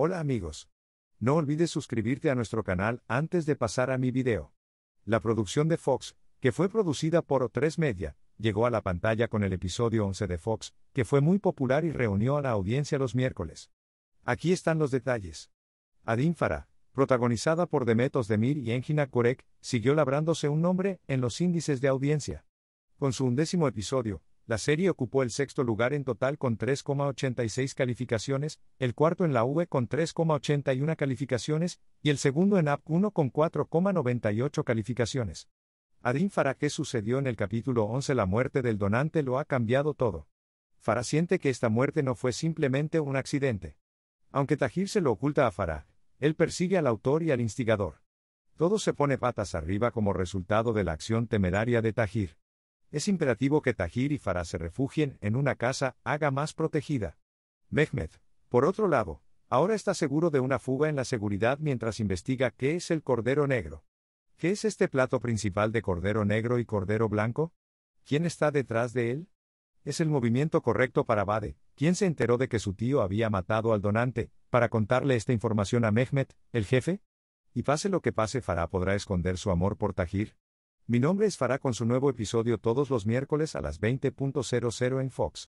Hola amigos. No olvides suscribirte a nuestro canal antes de pasar a mi video. La producción de Fox, que fue producida por O3 Media, llegó a la pantalla con el episodio 11 de Fox, que fue muy popular y reunió a la audiencia los miércoles. Aquí están los detalles. Adínfara, protagonizada por Demetos Demir y Engina Korek, siguió labrándose un nombre en los índices de audiencia. Con su undécimo episodio, la serie ocupó el sexto lugar en total con 3,86 calificaciones, el cuarto en la V con 3,81 calificaciones y el segundo en App 1 con 4,98 calificaciones. Adin Farah, ¿qué sucedió en el capítulo 11? La muerte del donante lo ha cambiado todo. Farah siente que esta muerte no fue simplemente un accidente. Aunque Tajir se lo oculta a Farah, él persigue al autor y al instigador. Todo se pone patas arriba como resultado de la acción temeraria de Tajir es imperativo que Tahir y Farah se refugien en una casa haga más protegida. Mehmet, por otro lado, ahora está seguro de una fuga en la seguridad mientras investiga qué es el cordero negro. ¿Qué es este plato principal de cordero negro y cordero blanco? ¿Quién está detrás de él? Es el movimiento correcto para Bade, quien se enteró de que su tío había matado al donante, para contarle esta información a Mehmet, el jefe. Y pase lo que pase, Farah podrá esconder su amor por Tajir. Mi nombre es Farah con su nuevo episodio todos los miércoles a las 20.00 en Fox.